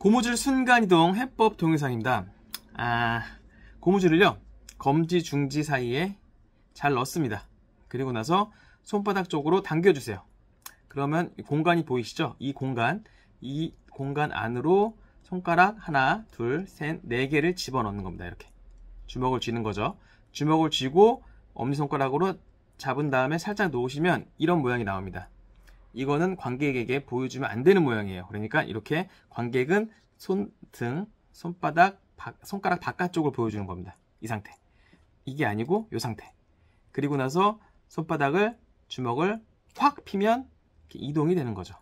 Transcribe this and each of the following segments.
고무줄 순간이동 해법 동영상입니다. 아, 고무줄을요, 검지, 중지 사이에 잘 넣습니다. 그리고 나서 손바닥 쪽으로 당겨주세요. 그러면 공간이 보이시죠? 이 공간, 이 공간 안으로 손가락 하나, 둘, 셋, 네 개를 집어넣는 겁니다. 이렇게. 주먹을 쥐는 거죠. 주먹을 쥐고 엄지손가락으로 잡은 다음에 살짝 놓으시면 이런 모양이 나옵니다. 이거는 관객에게 보여주면 안 되는 모양이에요. 그러니까 이렇게 관객은 손, 등, 손바닥, 바, 손가락 바깥쪽을 보여주는 겁니다. 이 상태. 이게 아니고 이 상태. 그리고 나서 손바닥을 주먹을 확 피면 이동이 되는 거죠.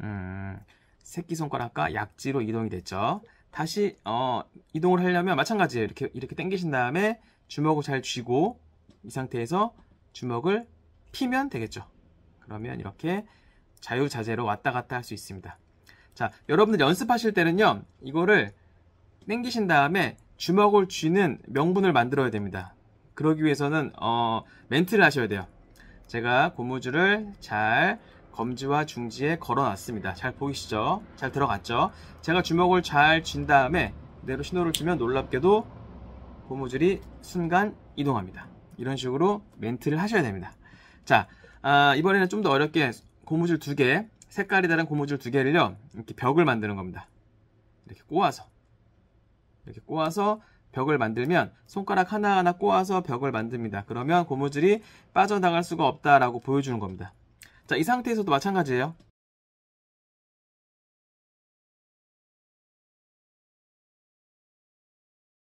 음, 새끼손가락과 약지로 이동이 됐죠. 다시 어, 이동을 하려면 마찬가지예요. 이렇게 이렇게 당기신 다음에 주먹을 잘 쥐고 이 상태에서 주먹을 피면 되겠죠. 그러면 이렇게 자유자재로 왔다 갔다 할 수 있습니다. 자, 여러분들 연습하실 때는요, 이거를 땡기신 다음에 주먹을 쥐는 명분을 만들어야 됩니다. 그러기 위해서는 어, 멘트를 하셔야 돼요. 제가 고무줄을 잘 검지와 중지에 걸어놨습니다. 잘 보이시죠? 잘 들어갔죠? 제가 주먹을 잘 쥔 다음에 내로 신호를 주면 놀랍게도 고무줄이 순간 이동합니다. 이런 식으로 멘트를 하셔야 됩니다. 자, 아, 이번에는 좀 더 어렵게 고무줄 두 개, 색깔이 다른 고무줄 두 개를요, 이렇게 벽을 만드는 겁니다. 이렇게 꼬아서. 이렇게 꼬아서 벽을 만들면 손가락 하나하나 꼬아서 벽을 만듭니다. 그러면 고무줄이 빠져나갈 수가 없다라고 보여주는 겁니다. 자, 이 상태에서도 마찬가지예요.